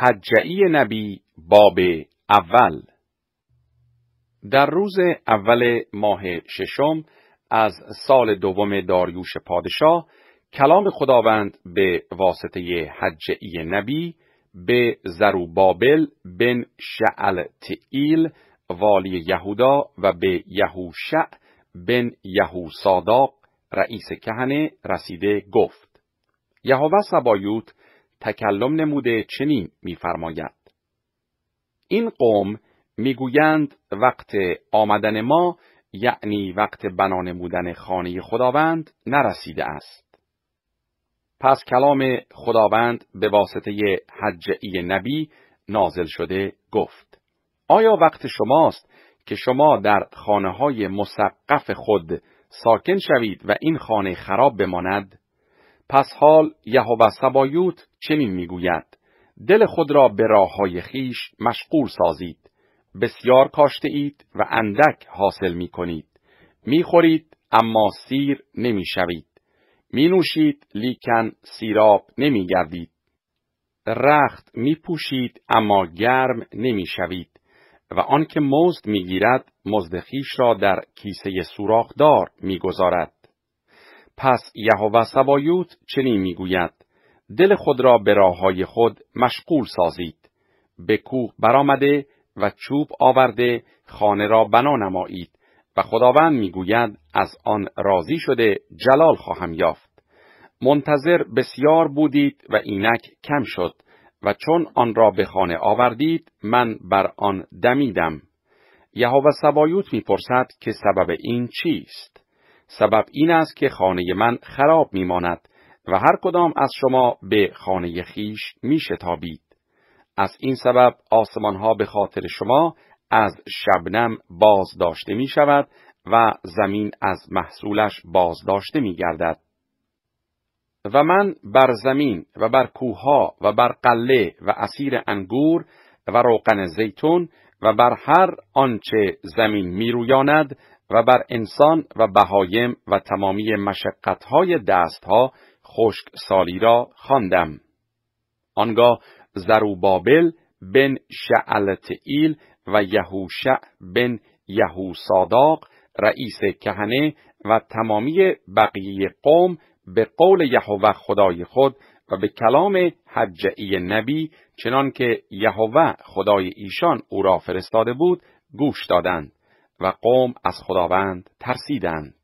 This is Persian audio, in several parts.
حجعی نبی باب اول در روز اول ماه ششم از سال دوم داریوش پادشاه کلام خداوند به واسطه حجعی نبی به زروبابل بن شعل تئیل والی یهودا و به یهوشع بن صادق رئیس کهنه رسیده گفت یهوه سبایوت تکلم نموده چنین میفرماید؟ این قوم میگویند وقت آمدن ما یعنی وقت بنا نمودن خانه خداوند نرسیده است پس کلام خداوند به واسطه حجعی نبی نازل شده گفت آیا وقت شماست که شما در خانه های مسقف خود ساکن شوید و این خانه خراب بماند پس حال یهوه سبایوت چنین میگوید دل خود را به راه های خیش مشغول سازید بسیار کاشته اید و اندک حاصل می کنید می خورید اما سیر نمی شوید می نوشید لیکن سیراب نمی گردید رخت می پوشید اما گرم نمی شوید و آنکه مزد می گیرد مزد خیش را در کیسه سوراخدار می گذارد پس یهوه سبایوت چنین می گوید دل خود را به راه های خود مشغول سازید به کوه برآمده و چوب آورده خانه را بنا نمایید و خداوند میگوید از آن راضی شده جلال خواهم یافت منتظر بسیار بودید و اینک کم شد و چون آن را به خانه آوردید من بر آن دمیدم یهوه سبایوت میپرسد که سبب این چیست سبب این است که خانه من خراب میماند و هر کدام از شما به خانه خیش می شتابید. از این سبب آسمان ها به خاطر شما از شبنم باز داشته می شود و زمین از محصولش باز داشته می گردد. و من بر زمین و بر کوها و بر قله و اسیر انگور و روغن زیتون و بر هر آنچه زمین رویاند، و بر انسان و بهایم و تمامی مشقتهای دستها خشک سالی را خواندم. آنگاه زروبابل بن ایل و یهوشع بن صادق رئیس کهنه و تمامی بقیه قوم به قول یهوه خدای خود و به کلام حجعی نبی چنان که یهوه خدای ایشان او را فرستاده بود گوش دادند و قوم از خداوند ترسیدند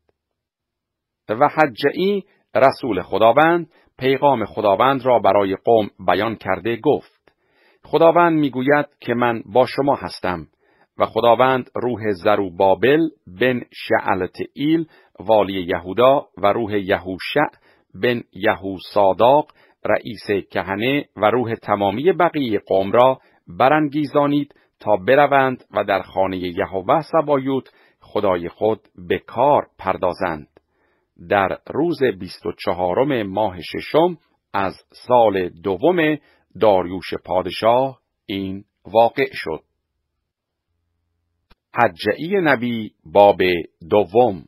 و حجعی رسول خداوند پیغام خداوند را برای قوم بیان کرده گفت خداوند میگوید که من با شما هستم و خداوند روح بابل بن ایل والی یهودا و روح یهوشع بن صادق رئیس کهنه و روح تمامی بقیه قوم را برانگیزانید تا بروند و در خانه یهوه سبایوت خدای خود به کار پردازند در روز بیست و چهارم ماه ششم از سال دوم داریوش پادشاه این واقع شد. حجعی نبی باب دوم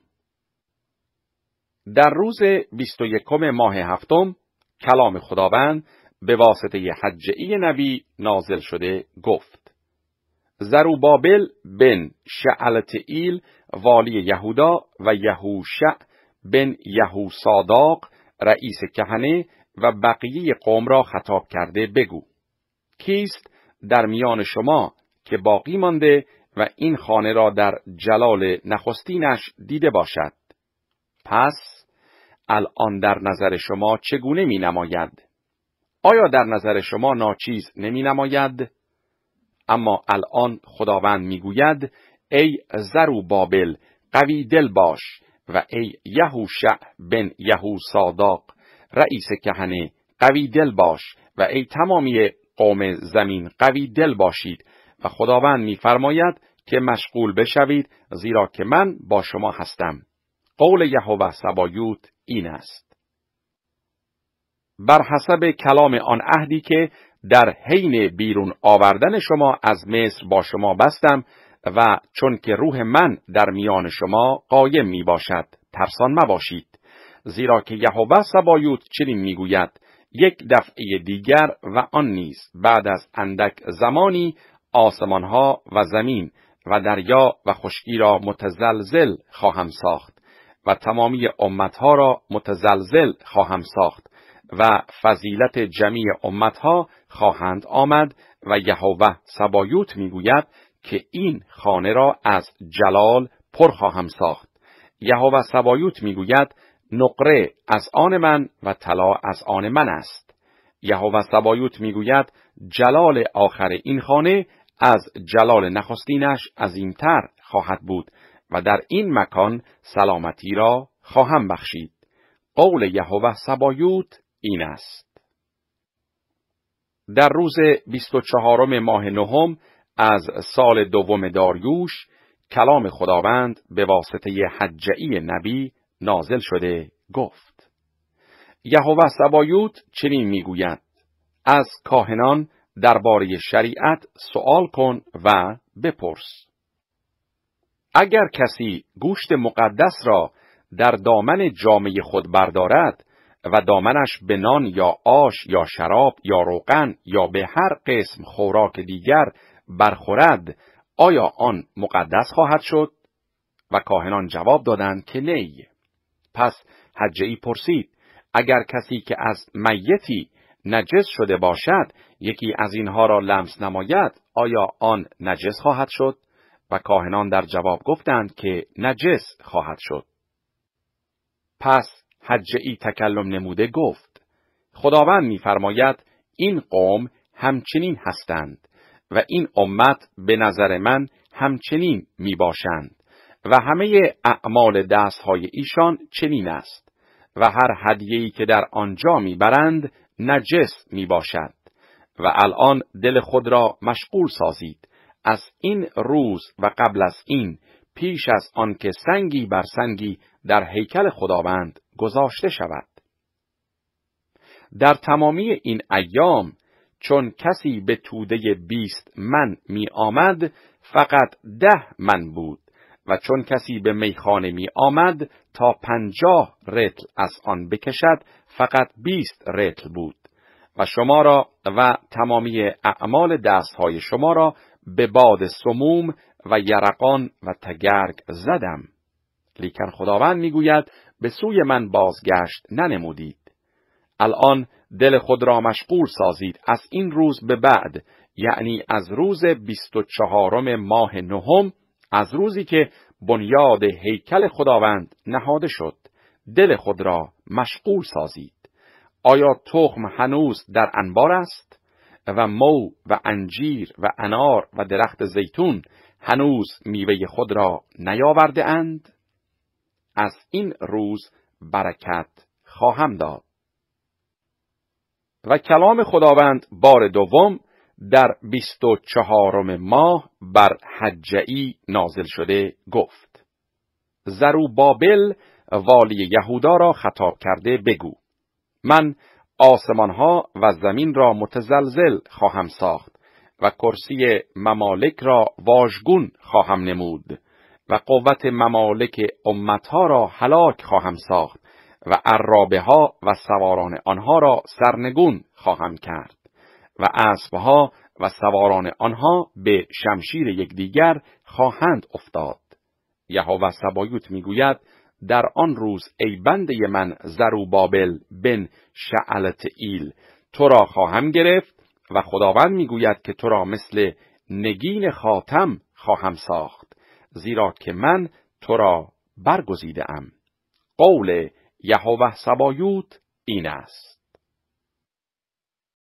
در روز بیست و یکم ماه هفتم کلام خداوند به واسطه حجعی نبی نازل شده گفت زروبابل بن شعلت ایل والی یهودا و یهوشع بن یهوساداق رئیس کهنه و بقیه قوم را خطاب کرده بگو کیست در میان شما که باقی مانده و این خانه را در جلال نخستینش دیده باشد پس الان در نظر شما چگونه می نماید؟ آیا در نظر شما ناچیز نمی نماید؟ اما الان خداوند میگوید ای زرو بابل قوی دل باش و ای یهوشع بن یهو صادق، رئیس کهنه قوی دل باش و ای تمامی قوم زمین قوی دل باشید و خداوند میفرماید که مشغول بشوید زیرا که من با شما هستم قول یهوه سبایوت این است بر حسب کلام آن عهدی که در حین بیرون آوردن شما از مصر با شما بستم و چون که روح من در میان شما قایم می باشد ترسان مباشید زیرا که یهوه سبایوت چنین میگوید یک دفعه دیگر و آن نیز بعد از اندک زمانی آسمان ها و زمین و دریا و خشکی را متزلزل خواهم ساخت و تمامی ها را متزلزل خواهم ساخت و فضیلت جمیع ها خواهند آمد و یهوه سبایوت میگوید که این خانه را از جلال پر خواهم ساخت یهوه سبایوت میگوید نقره از آن من و طلا از آن من است یهوه سبایوت میگوید جلال آخر این خانه از جلال نخستینش عظیمتر خواهد بود و در این مکان سلامتی را خواهم بخشید قول یهوه سبایوت این است در روز 24 ماه نهم از سال دوم داریوش کلام خداوند به واسطه حجعی نبی نازل شده گفت یهوه سبایوت چنین میگوید از کاهنان درباره شریعت سوال کن و بپرس اگر کسی گوشت مقدس را در دامن جامعه خود بردارد و دامنش به نان یا آش یا شراب یا روغن یا به هر قسم خوراک دیگر برخورد آیا آن مقدس خواهد شد؟ و کاهنان جواب دادند که نی. پس ای پرسید اگر کسی که از میتی نجس شده باشد یکی از اینها را لمس نماید آیا آن نجس خواهد شد؟ و کاهنان در جواب گفتند که نجس خواهد شد. پس حجعی تکلم نموده گفت خداوند می‌فرماید این قوم همچنین هستند و این امت به نظر من همچنین می باشند و همه اعمال دستهای ایشان چنین است و هر هدیه‌ای که در آنجا میبرند نجس می باشد و الان دل خود را مشغول سازید از این روز و قبل از این پیش از آنکه سنگی بر سنگی در هیکل خداوند گذاشته شود در تمامی این ایام چون کسی به توده بیست من می آمد فقط ده من بود و چون کسی به میخانه می آمد تا پنجاه رتل از آن بکشد فقط بیست رتل بود و شما را و تمامی اعمال دستهای شما را به باد سموم و یرقان و تگرگ زدم لیکن خداوند میگوید به سوی من بازگشت ننمودید الان دل خود را مشغول سازید از این روز به بعد یعنی از روز بیست و چهارم ماه نهم از روزی که بنیاد هیکل خداوند نهاده شد دل خود را مشغول سازید آیا تخم هنوز در انبار است و مو و انجیر و انار و درخت زیتون هنوز میوه خود را نیاورده اند؟ از این روز برکت خواهم داد. و کلام خداوند بار دوم در بیست و چهارم ماه بر حجعی نازل شده گفت بابل والی یهودا را خطاب کرده بگو من آسمانها و زمین را متزلزل خواهم ساخت و کرسی ممالک را واژگون خواهم نمود و قوت ممالک امتها را هلاک خواهم ساخت و عرابه ها و سواران آنها را سرنگون خواهم کرد و ها و سواران آنها به شمشیر یکدیگر خواهند افتاد یهوه سبایوت میگوید در آن روز ای بنده من بابل بن شعلت ایل، تو را خواهم گرفت و خداوند میگوید که تو را مثل نگین خاتم خواهم ساخت زیرا که من تو را برگزیده ام قول یهوه سبایوت این است.